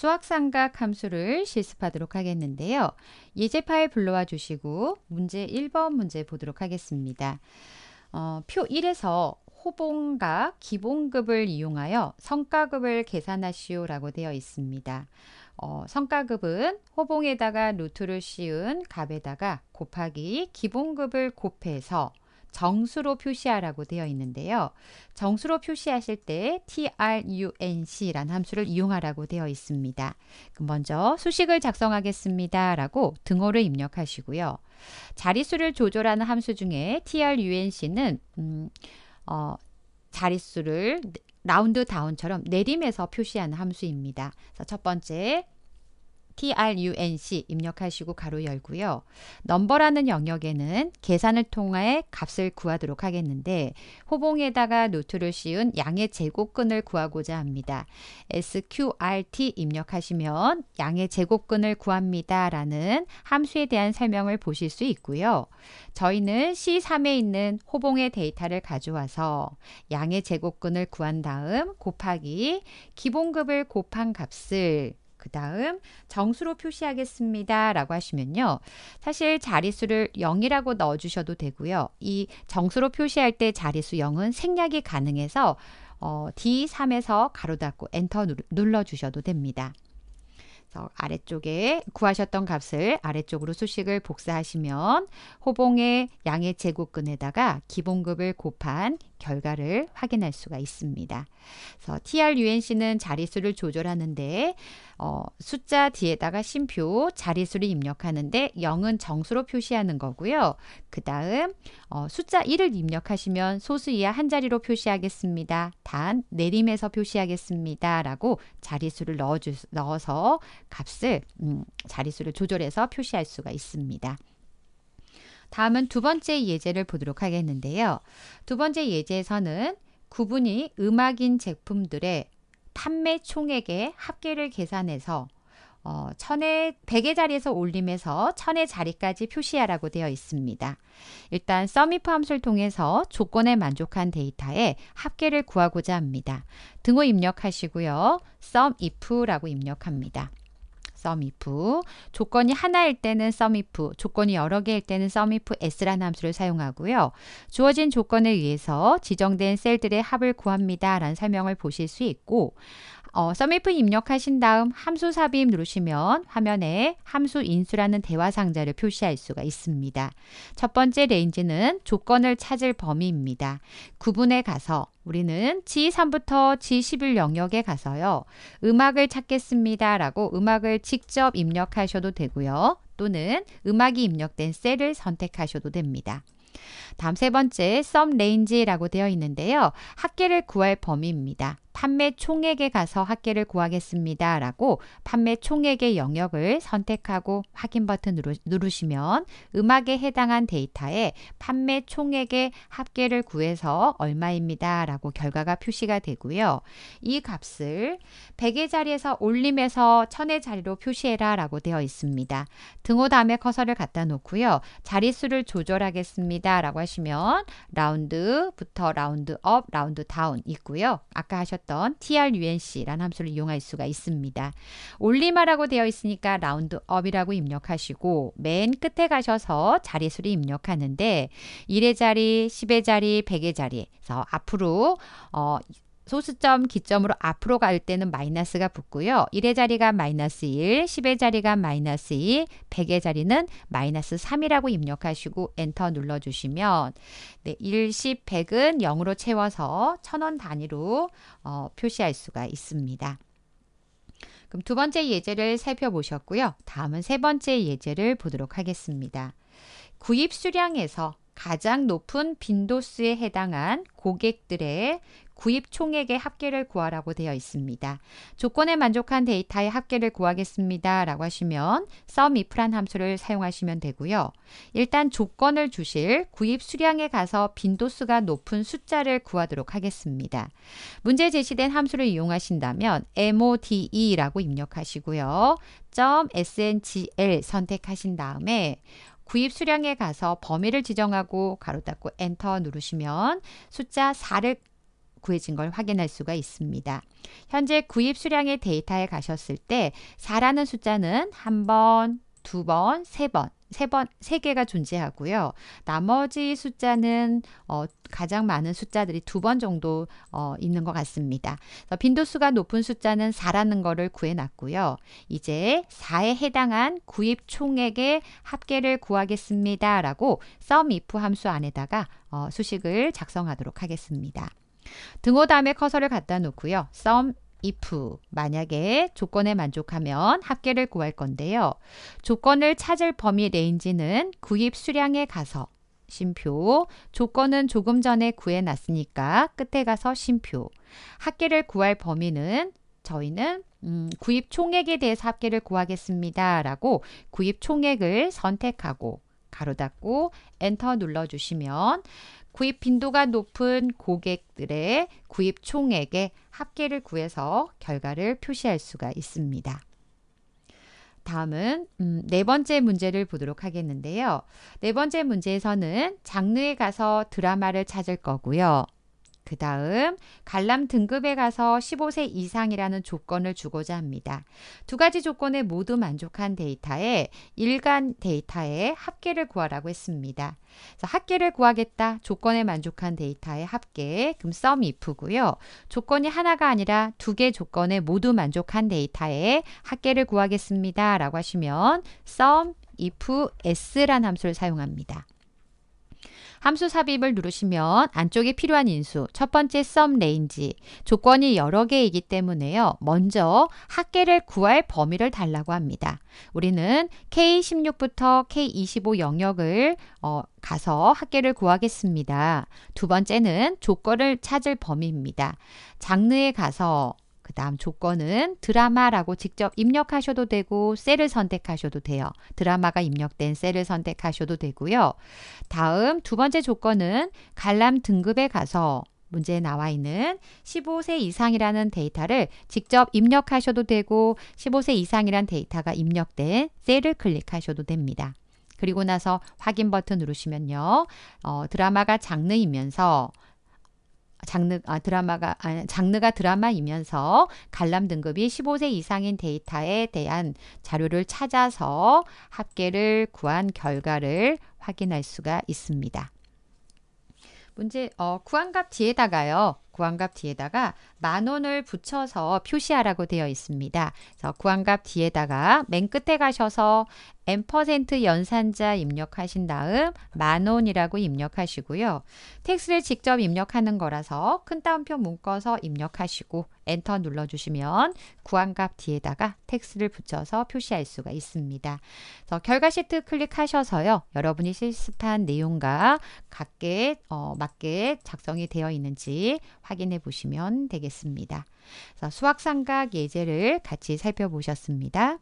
수학상각 함수를 실습하도록 하겠는데요. 예제 파일 불러와 주시고 문제 1번 문제 보도록 하겠습니다. 어, 표 1에서 호봉과 기본급을 이용하여 성과급을 계산하시오 라고 되어 있습니다. 어, 성과급은 호봉에다가 루트를 씌운 값에다가 곱하기 기본급을 곱해서 정수로 표시하라고 되어 있는데요. 정수로 표시하실 때 trunc란 함수를 이용하라고 되어 있습니다. 먼저 수식을 작성하겠습니다. 라고 등호를 입력하시고요. 자릿수를 조절하는 함수 중에 trunc는 음, 어, 자릿수를 라운드 다운처럼 내림에서 표시하는 함수입니다. 첫 번째 trunc 입력하시고 가로 열고요. 넘버라는 영역에는 계산을 통해 값을 구하도록 하겠는데 호봉에다가 노트를 씌운 양의 제곱근을 구하고자 합니다. sqrt 입력하시면 양의 제곱근을 구합니다. 라는 함수에 대한 설명을 보실 수 있고요. 저희는 C3에 있는 호봉의 데이터를 가져와서 양의 제곱근을 구한 다음 곱하기 기본급을 곱한 값을 그 다음 정수로 표시하겠습니다. 라고 하시면요. 사실 자릿수를 0이라고 넣어주셔도 되고요. 이 정수로 표시할 때 자릿수 0은 생략이 가능해서 어, D3에서 가로 닫고 엔터 눌러주셔도 됩니다. 아래쪽에 구하셨던 값을 아래쪽으로 수식을 복사하시면 호봉의 양의 제곱근에다가 기본급을 곱한 결과를 확인할 수가 있습니다. 그래서 TRUNC는 자릿수를 조절하는데 어, 숫자 뒤에다가 심표 자릿수를 입력하는데 0은 정수로 표시하는 거고요. 그 다음 어, 숫자 1을 입력하시면 소수 이하 한 자리로 표시하겠습니다. 단 내림에서 표시하겠습니다. 라고 자릿수를 넣어서 값을 음, 자릿수를 조절해서 표시할 수가 있습니다. 다음은 두 번째 예제를 보도록 하겠는데요. 두 번째 예제에서는 구분이 음악인 제품들의 판매 총액의 합계를 계산해서 어, 천의 100의 자리에서 올림에서 천의 자리까지 표시하라고 되어 있습니다. 일단 서미프 함수를 통해서 조건에 만족한 데이터의 합계를 구하고자 합니다. 등호 입력하시고요. sumif라고 입력합니다. 썸 이프 조건이 하나일 때는 썸 이프 조건이 여러 개일 때는 썸 이프 s라는 함수를 사용하고요. 주어진 조건에 의해서 지정된 셀들의 합을 구합니다. 라는 설명을 보실 수 있고 어, 썸이프 입력하신 다음 함수 삽입 누르시면 화면에 함수 인수라는 대화 상자를 표시할 수가 있습니다. 첫 번째 레인지는 조건을 찾을 범위입니다. 구분에 가서 우리는 G3부터 G11 영역에 가서요. 음악을 찾겠습니다. 라고 음악을 직접 입력하셔도 되고요. 또는 음악이 입력된 셀을 선택하셔도 됩니다. 다음 세 번째 썸 레인지라고 되어 있는데요. 학계를 구할 범위입니다. 판매총액에 가서 학계를 구하겠습니다. 라고 판매총액의 영역을 선택하고 확인 버튼 누르, 누르시면 음악에 해당한 데이터에 판매총액의 합계를 구해서 얼마입니다. 라고 결과가 표시가 되고요. 이 값을 100의 자리에서 올림에서 1000의 자리로 표시해라 라고 되어 있습니다. 등호 다음에 커서를 갖다 놓고요. 자릿수를 조절하겠습니다. 라고 하시면 라운드부터 라운드 업, 라운드 다운 있고요. 아까 하셨던 살펴던 t r u n c 라는 함수를 이용할 수가 있습니다. 올리마라고 되어 있으니까 라운드업이라고 입력하시고 맨 끝에 가셔서 자리수를 입력하는데 1의 자리, 10의 자리, 100의 자리에서 앞으로 어, 소수점 기점으로 앞으로 갈 때는 마이너스가 붙고요. 1의 자리가 마이너스 1, 10의 자리가 마이너스 2, 100의 자리는 마이너스 3이라고 입력하시고 엔터 눌러주시면 네, 1, 10, 100은 0으로 채워서 1 0 0 0원 단위로 어, 표시할 수가 있습니다. 그럼 두 번째 예제를 살펴보셨고요. 다음은 세 번째 예제를 보도록 하겠습니다. 구입 수량에서 가장 높은 빈도수에 해당한 고객들의 구입 총액의 합계를 구하라고 되어 있습니다. 조건에 만족한 데이터의 합계를 구하겠습니다. 라고 하시면 s u m i f 란 함수를 사용하시면 되고요. 일단 조건을 주실 구입 수량에 가서 빈도수가 높은 숫자를 구하도록 하겠습니다. 문제 제시된 함수를 이용하신다면 MODE라고 입력하시고요. .sngl 선택하신 다음에 구입 수량에 가서 범위를 지정하고 가로 닫고 엔터 누르시면 숫자 4를 구해진 걸 확인할 수가 있습니다. 현재 구입 수량의 데이터에 가셨을 때 4라는 숫자는 한 번, 두 번, 세 번, 세 번, 세 개가 존재하고요. 나머지 숫자는 어, 가장 많은 숫자들이 두 번 정도 어, 있는 것 같습니다. 빈도수가 높은 숫자는 4라는 것을 구해놨고요. 이제 4에 해당한 구입 총액의 합계를 구하겠습니다. 라고 sum if 함수 안에다가 어, 수식을 작성하도록 하겠습니다. 등호 다음에 커서를 갖다 놓고요. some if 만약에 조건에 만족하면 합계를 구할 건데요. 조건을 찾을 범위 레인지는 구입 수량에 가서 심표 조건은 조금 전에 구해놨으니까 끝에 가서 심표 합계를 구할 범위는 저희는 음, 구입 총액에 대해서 합계를 구하겠습니다. 라고 구입 총액을 선택하고 가로 닫고 엔터 눌러주시면 구입 빈도가 높은 고객들의 구입 총액의 합계를 구해서 결과를 표시할 수가 있습니다. 다음은 음, 네 번째 문제를 보도록 하겠는데요. 네 번째 문제에서는 장르에 가서 드라마를 찾을 거고요. 그 다음 관람 등급에 가서 15세 이상이라는 조건을 주고자 합니다. 두 가지 조건에 모두 만족한 데이터에 일간 데이터의 합계를 구하라고 했습니다. 합계를 구하겠다. 조건에 만족한 데이터의 합계. 그럼 썸 if고요. 조건이 하나가 아니라 두 개 조건에 모두 만족한 데이터의 합계를 구하겠습니다. 라고 하시면 썸 if s란 함수를 사용합니다. 함수 삽입을 누르시면 안쪽에 필요한 인수, 첫 번째 썸 레인지, 조건이 여러 개이기 때문에요. 먼저 합계를 구할 범위를 달라고 합니다. 우리는 K16부터 K25 영역을 어, 가서 합계를 구하겠습니다. 두 번째는 조건을 찾을 범위입니다. 장르에 가서 그 다음 조건은 드라마라고 직접 입력하셔도 되고 셀을 선택하셔도 돼요. 드라마가 입력된 셀을 선택하셔도 되고요. 다음 두 번째 조건은 관람 등급에 가서 문제에 나와 있는 15세 이상이라는 데이터를 직접 입력하셔도 되고 15세 이상이란 데이터가 입력된 셀을 클릭하셔도 됩니다. 그리고 나서 확인 버튼 누르시면요. 어, 드라마가 장르이면서 장르 아, 드라마가 아, 장르가 드라마이면서 관람 등급이 15세 이상인 데이터에 대한 자료를 찾아서 합계를 구한 결과를 확인할 수가 있습니다. 문제 어, 구한값 뒤에다가요. 구안값 뒤에다가 만 원을 붙여서 표시하라고 되어 있습니다. 구황값 뒤에다가 맨 끝에 가셔서 n% 연산자 입력하신 다음 만 원이라고 입력하시고요. 텍스를 직접 입력하는 거라서 큰 따옴표 묶어서 입력하시고 엔터 눌러주시면 구한값 뒤에다가 텍스를 붙여서 표시할 수가 있습니다. 결과 시트 클릭하셔서요. 여러분이 실습한 내용과 같게 어, 맞게 작성이 되어 있는지 확인해 보시면 되겠습니다. 수학삼각 예제를 같이 살펴보셨습니다.